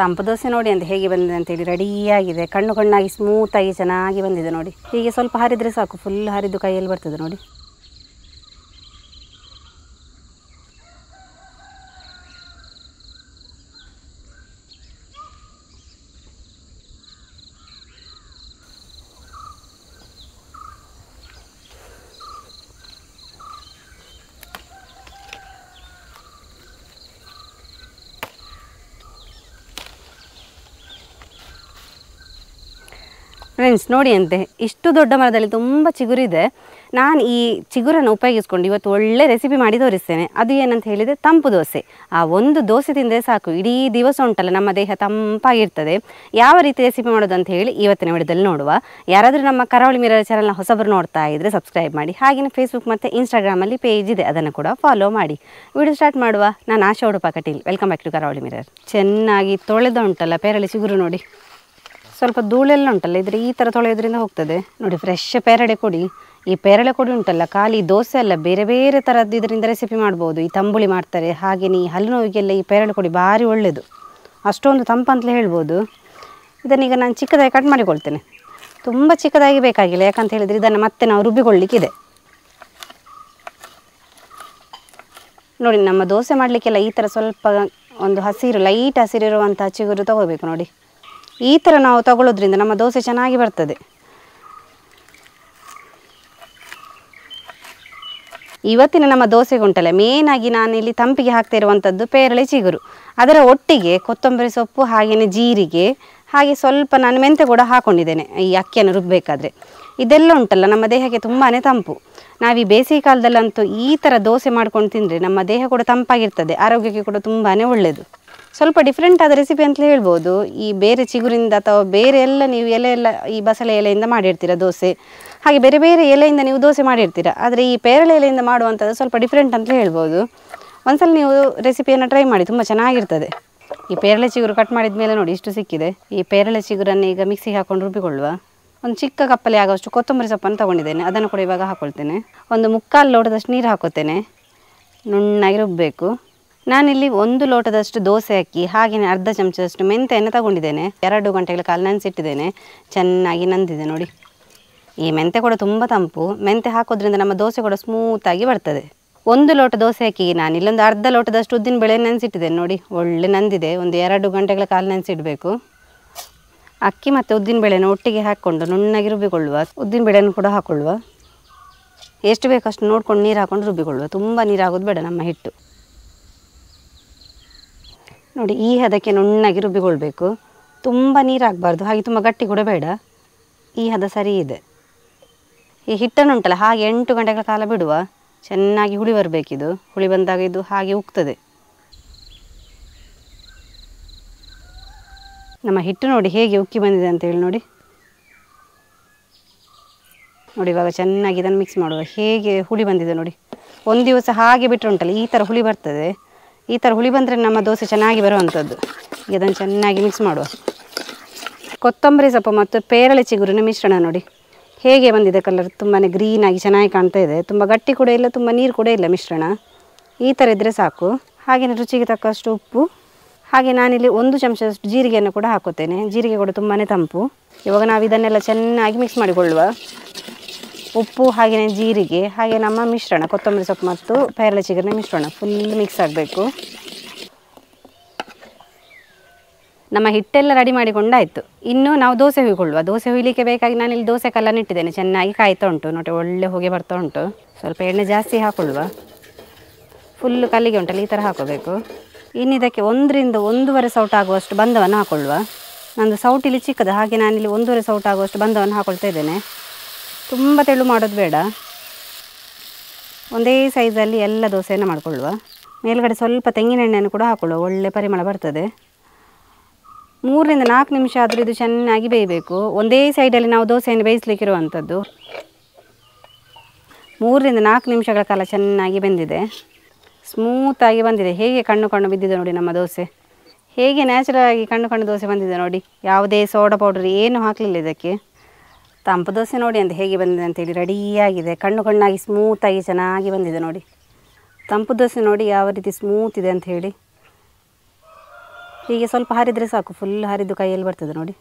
ತಂಪು ದೋಸೆ ನೋಡಿ ಅಂತ ಹೇಗೆ ಬಂದಿದೆ ಅಂತೇಳಿ ರೆಡಿಯಾಗಿದೆ ಕಣ್ಣು ಕಣ್ಣಾಗಿ ಸ್ಮೂತಾಗಿ ಚೆನ್ನಾಗಿ ಬಂದಿದೆ ನೋಡಿ ಹೀಗೆ ಸ್ವಲ್ಪ ಹರಿದರೆ ಸಾಕು ಫುಲ್ ಹರಿದು ಕೈಯಲ್ಲಿ ಬರ್ತದೆ ನೋಡಿ ಫ್ರೆಂಡ್ಸ್ ನೋಡಿ ಅಂತೆ ಇಷ್ಟು ದೊಡ್ಡ ಮರದಲ್ಲಿ ತುಂಬ ಚಿಗುರಿದೆ ನಾನು ಈ ಚಿಗುರನ್ನು ಉಪಯೋಗಿಸ್ಕೊಂಡು ಇವತ್ತು ಒಳ್ಳೆ ರೆಸಿಪಿ ಮಾಡಿ ತೋರಿಸ್ತೇನೆ ಅದು ಏನಂತ ಹೇಳಿದರೆ ತಂಪು ದೋಸೆ ಆ ಒಂದು ದೋಸೆ ತಿಂದರೆ ಸಾಕು ಇಡೀ ದಿವಸ ಉಂಟಲ್ಲ ನಮ್ಮ ದೇಹ ತಂಪಾಗಿರ್ತದೆ ಯಾವ ರೀತಿ ರೆಸಿಪಿ ಮಾಡೋದು ಅಂತ ಹೇಳಿ ಇವತ್ತಿನ ವಿಡಿಯೋದಲ್ಲಿ ನೋಡುವ ಯಾರಾದರೂ ನಮ್ಮ ಕರಾವಳಿ ಮಿರರ್ ಚಾನಲ್ನ ಹೊಸಬರು ನೋಡ್ತಾ ಇದ್ದರೆ ಸಬ್ಸ್ಕ್ರೈಬ್ ಮಾಡಿ ಹಾಗೆಯೇ ಫೇಸ್ಬುಕ್ ಮತ್ತು ಇನ್ಸ್ಟಾಗ್ರಾಮಲ್ಲಿ ಪೇಜ್ ಇದೆ ಅದನ್ನು ಕೂಡ ಫಾಲೋ ಮಾಡಿ ವಿಡಿಯೋ ಸ್ಟಾರ್ಟ್ ಮಾಡುವ ನಾನು Asha Udupa Kateel welcome back to Karavali Mirror ಚೆನ್ನಾಗಿ ತೊಳೆದ ಉಂಟಲ್ಲ ಪೇರಳಿ ಚಿಗುರು ನೋಡಿ ಸ್ವಲ್ಪ ಧೂಳೆಲ್ಲ ಉಂಟಲ್ಲ ಇದ್ರೆ ಈ ಥರ ತೊಳೆಯೋದ್ರಿಂದ ಹೋಗ್ತದೆ ನೋಡಿ ಫ್ರೆಶ್ ಪೇರಳೆ ಕೊಡಿ ಈ ಪೇರಳೆ ಕೊಡಿ ಉಂಟಲ್ಲ ಖಾಲಿ ದೋಸೆ ಅಲ್ಲ ಬೇರೆ ಬೇರೆ ಥರದ್ದು ಇದರಿಂದ ರೆಸಿಪಿ ಮಾಡ್ಬೋದು ಈ ತಂಬುಳಿ ಮಾಡ್ತಾರೆ ಹಾಗೆಯೇ ಈ ಹಲ್ಲು ನೋವಿಗೆಲ್ಲ ಈ ಪೇರಳೆ ಕೊಡಿ ಭಾರಿ ಒಳ್ಳೆಯದು ಅಷ್ಟೊಂದು ತಂಪಂತಲೇ ಹೇಳ್ಬೋದು ಇದನ್ನೀಗ ನಾನು ಚಿಕ್ಕದಾಗಿ ಕಟ್ ಮಾಡಿಕೊಳ್ತೇನೆ ತುಂಬ ಚಿಕ್ಕದಾಗಿ ಬೇಕಾಗಿಲ್ಲ ಯಾಕಂತ ಹೇಳಿದರೆ ಇದನ್ನು ಮತ್ತೆ ನಾವು ರುಬ್ಬಿಕೊಳ್ಳಿಕ್ಕಿದೆ ನೋಡಿ ನಮ್ಮ ದೋಸೆ ಮಾಡಲಿಕ್ಕೆಲ್ಲ ಈ ಥರ ಸ್ವಲ್ಪ ಒಂದು ಹಸಿರು ಲೈಟ್ ಇರುವಂಥ ಚಿಗುರು ತಗೋಬೇಕು ನೋಡಿ ಈ ಥರ ನಾವು ತಗೊಳ್ಳೋದ್ರಿಂದ ನಮ್ಮ ದೋಸೆ ಚೆನ್ನಾಗಿ ಬರ್ತದೆ ಇವತ್ತಿನ ನಮ್ಮ ದೋಸೆಗುಂಟಲ್ಲ ಮೇನಾಗಿ ಇಲ್ಲಿ ತಂಪಿಗೆ ಹಾಕ್ತಾ ಇರುವಂಥದ್ದು ಪೇರಳೆ ಚಿಗುರು ಅದರ ಒಟ್ಟಿಗೆ ಕೊತ್ತಂಬರಿ ಸೊಪ್ಪು ಹಾಗೆಯೇ ಜೀರಿಗೆ ಹಾಗೆ ಸ್ವಲ್ಪ ನಾನು ಮೆಂತೆ ಕೂಡ ಹಾಕ್ಕೊಂಡಿದ್ದೇನೆ ಈ ಅಕ್ಕಿಯನ್ನು ರುಬ್ಬಬೇಕಾದ್ರೆ ಇದೆಲ್ಲ ಉಂಟಲ್ಲ ನಮ್ಮ ದೇಹಕ್ಕೆ ತುಂಬಾ ತಂಪು ನಾವು ಈ ಬೇಸಿಗೆ ಕಾಲದಲ್ಲಂತೂ ಈ ಥರ ದೋಸೆ ಮಾಡ್ಕೊಂಡು ತಿಂದರೆ ನಮ್ಮ ದೇಹ ಕೂಡ ತಂಪಾಗಿರ್ತದೆ ಆರೋಗ್ಯಕ್ಕೆ ಕೂಡ ತುಂಬಾ ಒಳ್ಳೆಯದು ಸ್ವಲ್ಪ ಡಿಫ್ರೆಂಟ್ ಆದ ರೆಸಿಪಿ ಅಂತ ಹೇಳ್ಬೋದು ಈ ಬೇರೆ ಚಿಗುರಿಂದ ಅಥವಾ ಬೇರೆ ಎಲ್ಲ ನೀವು ಎಲೆ ಎಲ್ಲ ಈ ಬಸಳೆ ಎಲೆಯಿಂದ ಮಾಡಿರ್ತೀರ ದೋಸೆ ಹಾಗೆ ಬೇರೆ ಬೇರೆ ಎಲೆಯಿಂದ ನೀವು ದೋಸೆ ಮಾಡಿರ್ತೀರ ಆದರೆ ಈ ಪೇರಳೆ ಎಲೆಯಿಂದ ಮಾಡುವಂಥದ್ದು ಸ್ವಲ್ಪ ಡಿಫ್ರೆಂಟ್ ಅಂತ ಹೇಳ್ಬೋದು ಒಂದ್ಸಲ ನೀವು ರೆಸಿಪಿಯನ್ನು ಟ್ರೈ ಮಾಡಿ ತುಂಬ ಚೆನ್ನಾಗಿರ್ತದೆ ಈ ಪೇರಳೆ ಚಿಗುರು ಕಟ್ ಮಾಡಿದ ಮೇಲೆ ನೋಡಿ ಇಷ್ಟು ಸಿಕ್ಕಿದೆ ಈ ಪೇರಳೆ ಚಿಗುರನ್ನು ಈಗ ಮಿಕ್ಸಿಗೆ ಹಾಕೊಂಡು ರುಬ್ಬಿಕೊಳ್ಳುವ ಒಂದು ಚಿಕ್ಕ ಕಪ್ಪಲೆ ಆಗೋಷ್ಟು ಕೊತ್ತಂಬರಿ ಸೊಪ್ಪನ್ನು ತೊಗೊಂಡಿದ್ದೇನೆ ಅದನ್ನು ಕೂಡ ಇವಾಗ ಹಾಕೊಳ್ತೇನೆ ಒಂದು ಮುಕ್ಕಾಲು ಲೋಟದಷ್ಟು ನೀರು ಹಾಕೋತೇನೆ ನುಣ್ಣಾಗಿ ರುಬ್ಬಬೇಕು ನಾನಿಲ್ಲಿ ಒಂದು ಲೋಟದಷ್ಟು ದೋಸೆ ಅಕ್ಕಿ ಹಾಗೆಯೇ ಅರ್ಧ ಚಮಚದಷ್ಟು ಮೆಂತೆಯನ್ನು ತಗೊಂಡಿದ್ದೇನೆ ಎರಡು ಗಂಟೆಗಳ ಕಾಲ ನೆನೆಸಿಟ್ಟಿದ್ದೇನೆ ಚೆನ್ನಾಗಿ ನಂದಿದೆ ನೋಡಿ ಈ ಮೆಂತೆ ಕೂಡ ತುಂಬ ತಂಪು ಮೆಂತೆ ಹಾಕೋದ್ರಿಂದ ನಮ್ಮ ದೋಸೆ ಕೂಡ ಸ್ಮೂತಾಗಿ ಬರ್ತದೆ ಒಂದು ಲೋಟ ದೋಸೆ ಅಕ್ಕಿಗೆ ನಾನು ಇಲ್ಲೊಂದು ಅರ್ಧ ಲೋಟದಷ್ಟು ಉದ್ದಿನ ಬೆಳೆ ನೆನೆಸಿಟ್ಟಿದ್ದೇನೆ ನೋಡಿ ಒಳ್ಳೆ ನಂದಿದೆ ಒಂದು ಎರಡು ಗಂಟೆಗಳ ಕಾಲ ನೆನೆಸಿಡಬೇಕು ಅಕ್ಕಿ ಮತ್ತು ಉದ್ದಿನ ಬೆಳೆನ ಒಟ್ಟಿಗೆ ಹಾಕ್ಕೊಂಡು ನುಣ್ಣಾಗಿ ರುಬ್ಬಿಕೊಳ್ಳುವ ಉದ್ದಿನ ಬೇಳೆಯನ್ನು ಕೂಡ ಹಾಕೊಳ್ಳುವ ಎಷ್ಟು ಬೇಕಷ್ಟು ನೋಡ್ಕೊಂಡು ನೀರು ಹಾಕ್ಕೊಂಡು ರುಬ್ಬಿಕೊಳ್ಳುವ ತುಂಬ ನೀರು ಆಗೋದು ಬೇಡ ನಮ್ಮ ಹಿಟ್ಟು ನೋಡಿ ಈ ಹದಕ್ಕೆ ನುಣ್ಣಗೆ ರುಬ್ಬಿಕೊಳ್ಬೇಕು ತುಂಬ ನೀರಾಗಬಾರ್ದು ಹಾಗೆ ತುಂಬ ಗಟ್ಟಿ ಕೂಡ ಬೇಡ ಈ ಹದ ಸರಿ ಇದೆ ಈ ಹಿಟ್ಟನ್ನುಂಟಲ್ಲ ಹಾಗೆ ಎಂಟು ಗಂಟೆಗಳ ಕಾಲ ಬಿಡುವ ಚೆನ್ನಾಗಿ ಹುಳಿ ಬರಬೇಕಿದು ಹುಳಿ ಬಂದಾಗ ಇದು ಹಾಗೆ ಉಕ್ತದೆ ನಮ್ಮ ಹಿಟ್ಟು ನೋಡಿ ಹೇಗೆ ಉಕ್ಕಿ ಬಂದಿದೆ ಅಂತೇಳಿ ನೋಡಿ ನೋಡಿ ಇವಾಗ ಚೆನ್ನಾಗಿ ಇದನ್ನು ಮಿಕ್ಸ್ ಮಾಡುವ ಹೇಗೆ ಹುಳಿ ಬಂದಿದೆ ನೋಡಿ ಒಂದು ದಿವಸ ಹಾಗೆ ಬಿಟ್ಟರೆ ಉಂಟಲ್ಲ ಈ ಥರ ಹುಳಿ ಬರ್ತದೆ ಈ ಥರ ಹುಳಿ ಬಂದರೆ ನಮ್ಮ ದೋಸೆ ಚೆನ್ನಾಗಿ ಬರುವಂಥದ್ದು ಇದನ್ನು ಚೆನ್ನಾಗಿ ಮಿಕ್ಸ್ ಮಾಡುವ ಕೊತ್ತಂಬರಿ ಸೊಪ್ಪು ಮತ್ತು ಪೇರಳೆ ಚಿಗುರಿನ ಮಿಶ್ರಣ ನೋಡಿ ಹೇಗೆ ಬಂದಿದೆ ಕಲರ್ ತುಂಬಾ ಗ್ರೀನಾಗಿ ಚೆನ್ನಾಗಿ ಕಾಣ್ತಾ ಇದೆ ತುಂಬ ಗಟ್ಟಿ ಕೂಡ ಇಲ್ಲ ತುಂಬ ನೀರು ಕೂಡ ಇಲ್ಲ ಮಿಶ್ರಣ ಈ ಥರ ಇದ್ದರೆ ಸಾಕು ಹಾಗೆಯೇ ರುಚಿಗೆ ತಕ್ಕಷ್ಟು ಉಪ್ಪು ಹಾಗೆ ನಾನಿಲ್ಲಿ ಒಂದು ಚಮಚದಷ್ಟು ಜೀರಿಗೆಯನ್ನು ಕೂಡ ಹಾಕುತ್ತೇನೆ ಜೀರಿಗೆ ಕೂಡ ತುಂಬಾ ತಂಪು ಇವಾಗ ನಾವು ಇದನ್ನೆಲ್ಲ ಚೆನ್ನಾಗಿ ಮಿಕ್ಸ್ ಮಾಡಿಕೊಳ್ಳುವ ಉಪ್ಪು ಹಾಗೆಯೇ ಜೀರಿಗೆ ಹಾಗೆ ನಮ್ಮ ಮಿಶ್ರಣ ಕೊತ್ತಂಬರಿ ಸೊಪ್ಪು ಮತ್ತು ಪೇರಳೆ ಚಿಗರಿನ ಮಿಶ್ರಣ ಫುಲ್ ಮಿಕ್ಸ್ ಆಗಬೇಕು ನಮ್ಮ ಹಿಟ್ಟೆಲ್ಲ ರೆಡಿ ಮಾಡಿಕೊಂಡಾಯಿತು ಇನ್ನು ನಾವು ದೋಸೆ ಹುಯ್ಕೊಳ್ಳುವ ದೋಸೆ ಹುಯ್ಲಿಕ್ಕೆ ಬೇಕಾಗಿ ನಾನಿಲ್ಲಿ ದೋಸೆ ಕಲ್ಲನ್ನು ಇಟ್ಟಿದ್ದೇನೆ ಚೆನ್ನಾಗಿ ಕಾಯ್ತಾ ಉಂಟು ನೋಡಿ ಒಳ್ಳೆ ಹೊಗೆ ಬರ್ತಾ ಉಂಟು ಸ್ವಲ್ಪ ಎಣ್ಣೆ ಜಾಸ್ತಿ ಹಾಕೊಳ್ಳುವ ಫುಲ್ಲು ಕಲ್ಲಿಗೆ ಉಂಟಲ್ಲ ಈ ಥರ ಹಾಕೋಬೇಕು ಇನ್ನಿದಕ್ಕೆ ಒಂದರಿಂದ ಒಂದೂವರೆ ಸೌಟ್ ಆಗುವಷ್ಟು ಬಂದವನ್ನು ಹಾಕೊಳ್ಳುವ ನಂದು ಇಲ್ಲಿ ಚಿಕ್ಕದು ಹಾಗೆ ನಾನಿಲ್ಲಿ ಒಂದೂವರೆ ಸೌಟ್ ಆಗುವಷ್ಟು ಬಂದವನ್ನು ಹಾಕೊಳ್ತಾ ಇದ್ದೇನೆ ತುಂಬ ತೆಳು ಮಾಡೋದು ಬೇಡ ಒಂದೇ ಸೈಜಲ್ಲಿ ಎಲ್ಲ ದೋಸೆಯನ್ನು ಮಾಡಿಕೊಳ್ಳುವ ಮೇಲುಗಡೆ ಸ್ವಲ್ಪ ತೆಂಗಿನ ಕೂಡ ಹಾಕೊಳ್ಳುವ ಒಳ್ಳೆ ಪರಿಮಳ ಬರ್ತದೆ ಮೂರರಿಂದ ನಾಲ್ಕು ನಿಮಿಷ ಆದರೂ ಇದು ಚೆನ್ನಾಗಿ ಬೇಯಬೇಕು ಒಂದೇ ಸೈಡಲ್ಲಿ ನಾವು ದೋಸೆಯನ್ನು ಬೇಯಿಸ್ಲಿಕ್ಕಿರುವಂಥದ್ದು ಮೂರರಿಂದ ನಾಲ್ಕು ನಿಮಿಷಗಳ ಕಾಲ ಚೆನ್ನಾಗಿ ಬೆಂದಿದೆ ಸ್ಮೂತಾಗಿ ಬಂದಿದೆ ಹೇಗೆ ಕಣ್ಣು ಕಣ್ಣು ಬಿದ್ದಿದೆ ನೋಡಿ ನಮ್ಮ ದೋಸೆ ಹೇಗೆ ನ್ಯಾಚುರಲ್ ಆಗಿ ಕಣ್ಣು ಕಣ್ಣು ದೋಸೆ ಬಂದಿದೆ ನೋಡಿ ಯಾವುದೇ ಸೋಡಾ ಪೌಡ್ರ್ ಏನು ಹಾಕಲಿಲ್ಲ ಇದಕ್ಕೆ ತಂಪು ದೋಸೆ ನೋಡಿ ಅಂತ ಹೇಗೆ ಬಂದಿದೆ ಅಂತೇಳಿ ರೆಡಿಯಾಗಿದೆ ಕಣ್ಣು ಕಣ್ಣಾಗಿ ಸ್ಮೂತಾಗಿ ಚೆನ್ನಾಗಿ ಬಂದಿದೆ ನೋಡಿ ತಂಪು ದೋಸೆ ನೋಡಿ ಯಾವ ರೀತಿ ಸ್ಮೂತ್ ಇದೆ ಅಂತ ಹೇಳಿ ಹೀಗೆ ಸ್ವಲ್ಪ ಹರಿದರೆ ಸಾಕು ಫುಲ್ ಹರಿದು ಕೈಯಲ್ಲಿ ಬರ್ತದೆ ನೋಡಿ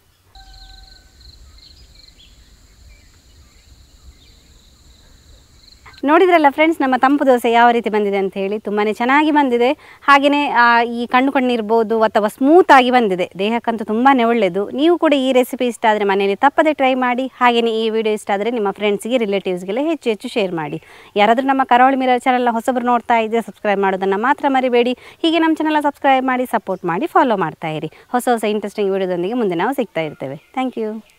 ನೋಡಿದ್ರಲ್ಲ ಫ್ರೆಂಡ್ಸ್ ನಮ್ಮ ತಂಪು ದೋಸೆ ಯಾವ ರೀತಿ ಬಂದಿದೆ ಅಂತ ಹೇಳಿ ತುಂಬಾ ಚೆನ್ನಾಗಿ ಬಂದಿದೆ ಹಾಗೆಯೇ ಈ ಕಣ್ಣು ಇರ್ಬೋದು ಅಥವಾ ಸ್ಮೂತಾಗಿ ಬಂದಿದೆ ದೇಹಕ್ಕಂತೂ ತುಂಬಾ ಒಳ್ಳೆಯದು ನೀವು ಕೂಡ ಈ ರೆಸಿಪಿ ಇಷ್ಟ ಆದರೆ ಮನೆಯಲ್ಲಿ ತಪ್ಪದೆ ಟ್ರೈ ಮಾಡಿ ಹಾಗೆಯೇ ಈ ವಿಡಿಯೋ ಇಷ್ಟ ಆದರೆ ನಿಮ್ಮ ಫ್ರೆಂಡ್ಸ್ಗೆ ರಿಲೇಟಿವ್ಸ್ಗೆಲ್ಲ ಹೆಚ್ಚು ಹೆಚ್ಚು ಶೇರ್ ಮಾಡಿ ಯಾರಾದರೂ ನಮ್ಮ ಕರಾವಳಿ ಮೀರ ಚಾನಲ್ನ ಹೊಸಬರು ನೋಡ್ತಾ ಇದ್ದರೆ ಸಬ್ಸ್ಕ್ರೈಬ್ ಮಾಡೋದನ್ನು ಮಾತ್ರ ಮರಿಬೇಡಿ ಹೀಗೆ ನಮ್ಮ ಚಾನಲ್ನ ಸಬ್ಸ್ಕ್ರೈಬ್ ಮಾಡಿ ಸಪೋರ್ಟ್ ಮಾಡಿ ಫಾಲೋ ಮಾಡ್ತಾ ಇರಿ ಹೊಸ ಹೊಸ ಇಂಟ್ರೆಸ್ಟಿಂಗ್ ವಿಡಿಯೋದೊಂದಿಗೆ ಮುಂದೆ ನಾವು ಸಿಗ್ತಾ ಇರ್ತೇವೆ ಥ್ಯಾಂಕ್ ಯು